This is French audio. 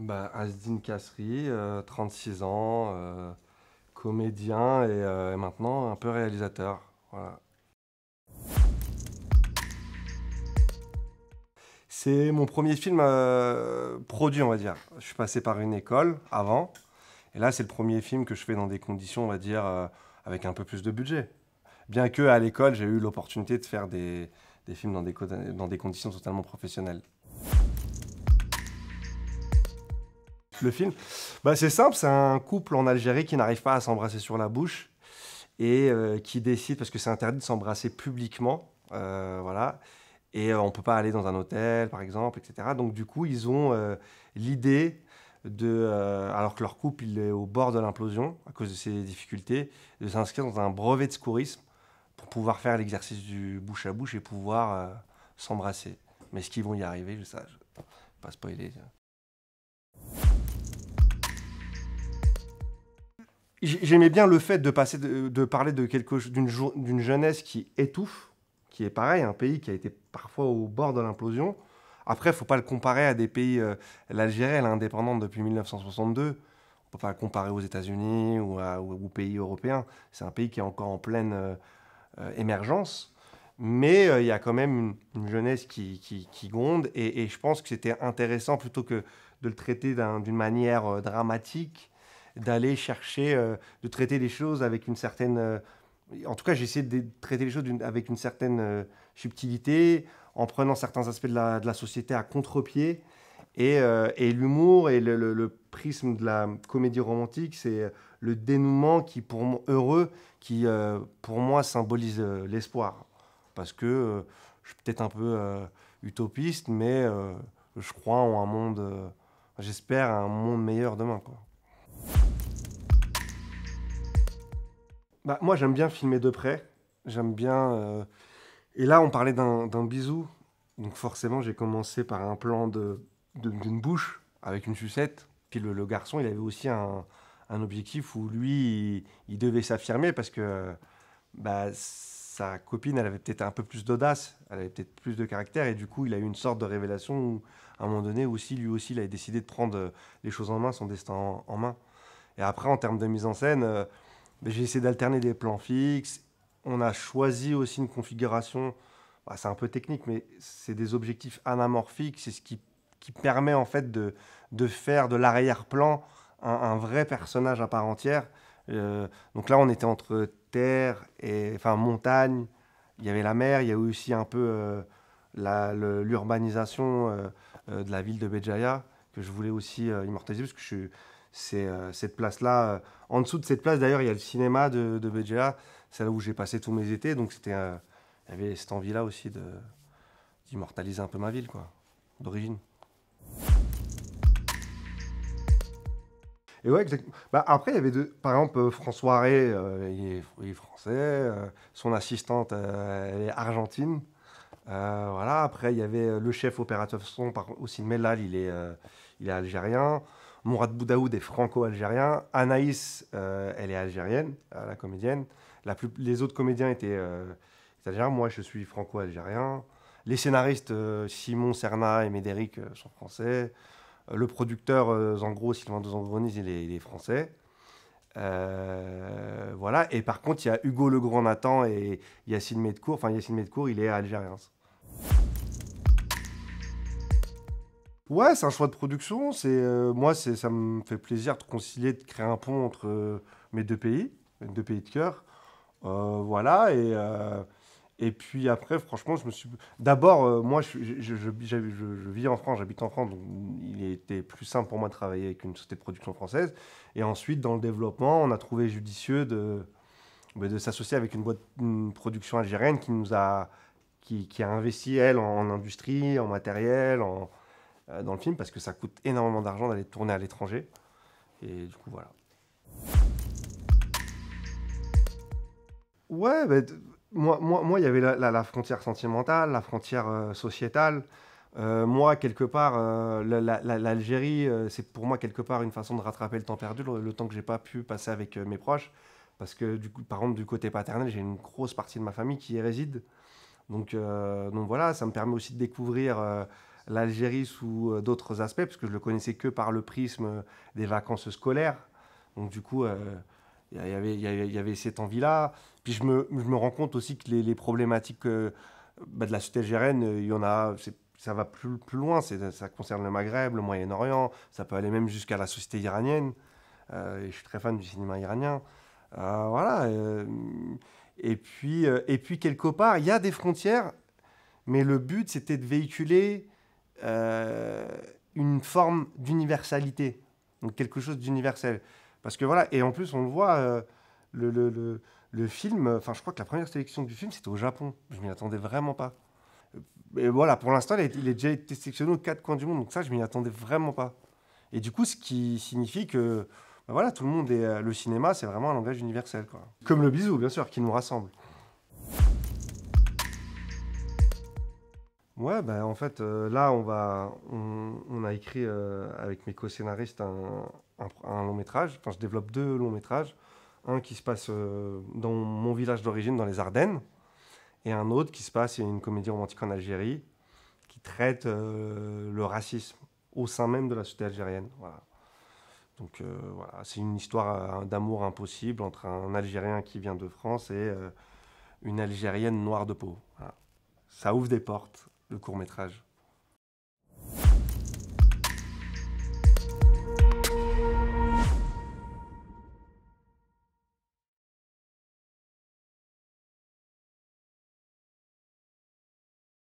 bah, Asdine euh, 36 ans, euh, comédien euh, et, maintenant un peu réalisateur. C'est mon premier film produit, on va dire. Je suis passé par une école avant. Et là, c'est le premier film que je fais dans des conditions, on va dire, avec un peu plus de budget. Bien que l'école, j'ai eu l'opportunité de faire des, films dans des conditions totalement professionnelles. le film bah, C'est simple, c'est un couple en Algérie qui n'arrive pas à s'embrasser sur la bouche et euh, qui décide, parce que c'est interdit de s'embrasser publiquement, euh, voilà, et euh, on ne peut pas aller dans un hôtel, par exemple, etc. Donc du coup, ils ont l'idée de, alors que leur couple il est au bord de l'implosion à cause de ses difficultés, de s'inscrire dans un brevet de secourisme pour pouvoir faire l'exercice du bouche à bouche et pouvoir s'embrasser. Mais est-ce qu'ils vont y arriver Je sais, pas spoiler. J'aimais bien le fait de, passer de, parler de quelque d'une d'une jeunesse qui étouffe, qui est pareil, un pays qui a été parfois au bord de l'implosion. Après, il faut pas le comparer à des pays. Euh, L'Algérie, elle est indépendante depuis 1962. On ne peut pas le comparer aux États-Unis ou, aux pays européens. C'est un pays qui est encore en pleine euh, euh, émergence. Mais il y a quand même une, jeunesse qui, qui, gronde. Et, je pense que c'était intéressant, plutôt que de le traiter d'une manière dramatique, d'aller chercher, euh, euh, de traiter les choses avec une certaine... en tout cas, j'ai essayé de traiter les choses avec une certaine subtilité, en prenant certains aspects de la, de la société à contre-pied. Et, euh, et l'humour et le, le, prisme de la comédie romantique, c'est le dénouement qui, pour moi, heureux, qui, pour moi, symbolise l'espoir. Parce que je suis peut-être un peu utopiste, mais je crois en un monde, j'espère, un monde meilleur demain. Quoi. Bah, moi, j'aime bien filmer de près. J'aime bien. Euh, et là, on parlait d'un bisou. Donc, forcément, j'ai commencé par un plan d'une de, d'une bouche avec une sucette. Puis le, garçon, il avait aussi un, objectif où lui, il, devait s'affirmer parce que bah, sa copine, elle avait peut-être un peu plus d'audace, elle avait peut-être plus de caractère. Et du coup, il a eu une sorte de révélation où, à un moment donné, aussi, lui aussi, il avait décidé de prendre euh, les choses en main, son destin en, main. Et après, en termes de mise en scène. Euh, j'ai essayé d'alterner des plans fixes. On a choisi aussi une configuration, bah, c'est un peu technique, mais c'est des objectifs anamorphiques. C'est ce qui, permet en fait de, faire de l'arrière-plan un, vrai personnage à part entière. Euh, donc là, on était entre terre et enfin montagne. Il y avait la mer, il y a eu aussi un peu euh, l'urbanisation euh, de la ville de Béjaïa que je voulais aussi immortaliser parce que je suis c'est euh, cette place-là. Euh, en dessous de cette place, d'ailleurs, il y a le cinéma de, de celle C'est où j'ai passé tous mes étés. Donc, c'était, euh, il y avait cette envie-là aussi d'immortaliser un peu ma ville, quoi, d'origine. Et ouais, exactement. Bah, après, il y avait Par exemple, François Ray, il est, français. son assistante, elle est argentine. voilà, après, il y avait le chef opérateur son, par, aussi Melal, il est, il est algérien. Mourad Boudaoud est franco-algérien. Anaïs, euh, elle est algérienne, euh, la comédienne. les autres comédiens euh, étaient algériens. Moi, je suis franco-algérien. Les scénaristes Simon, Serna et Médéric sont français. le producteur Zangro, Sylvain de Zangronis, il, est, français. voilà. Et par contre, il y a Hugo Legrand Nathan et Yacine Medcourt. Enfin, Yacine Medcourt, il est algérien. Ouais, c'est un choix de production. C'est euh, moi, c'est ça me fait plaisir de concilier, de créer un pont entre euh, mes deux pays, mes deux pays de cœur. Euh, voilà et et puis après, franchement, je me suis. D'abord, moi, je, je, vis en France, j'habite en France, donc il était plus simple pour moi de travailler avec une société de production française. Et ensuite, dans le développement, on a trouvé judicieux de bah, de s'associer avec une boîte, production algérienne qui nous a qui, a investi elle en, en industrie, en matériel, en euh, dans le film parce que ça coûte énormément d'argent d'aller tourner à l'étranger. Et du coup, voilà. Ouais, bah, moi, moi, moi, il y avait la, frontière sentimentale, la frontière euh, sociétale. Euh, moi, quelque part, l'Algérie, c'est pour moi quelque part une façon de rattraper le temps perdu, le, temps que j'ai pas pu passer avec mes proches, parce que du coup, par contre, du côté paternel, j'ai une grosse partie de ma famille qui y réside. Donc, donc voilà, ça me permet aussi de découvrir l'Algérie sous euh, d'autres aspects, parce que je le connaissais que par le prisme euh, des vacances scolaires. Donc du coup, euh, il y, avait, y avait cette envie-là. Puis je me, je me, rends compte aussi que les, problématiques bah, de la société algérienne, il y en a, ça va plus, plus loin. Ça concerne le Maghreb, le Moyen-Orient, ça peut aller même jusqu'à la société iranienne. Euh, je suis très fan du cinéma iranien. voilà. et, puis, et puis, quelque part, il y a des frontières, mais le but, c'était de véhiculer euh, une forme d'universalité, donc quelque chose d'universel. Parce que voilà, et en plus on le voit, euh, le, film, enfin je crois que la première sélection du film c'était au Japon, je m'y attendais vraiment pas. Et voilà, pour l'instant il, il, est déjà été sélectionné aux quatre coins du monde, donc ça je m'y attendais vraiment pas. Et du coup ce qui signifie que bah voilà, tout le monde est, euh, le cinéma c'est vraiment un langage universel. Quoi. Comme le bisou bien sûr, qui nous rassemble. Ouais, ben, en fait, euh, là, on, va, on, a écrit euh, avec mes co-scénaristes un, long métrage. Enfin, je développe deux longs métrages. Un qui se passe euh, dans mon village d'origine, dans les Ardennes, et un autre qui se passe, c'est une comédie romantique en Algérie, qui traite le racisme au sein même de la société algérienne. Voilà. Donc voilà, c'est une histoire d'amour impossible entre un Algérien qui vient de France et une Algérienne noire de peau. Ça ouvre des portes le court métrage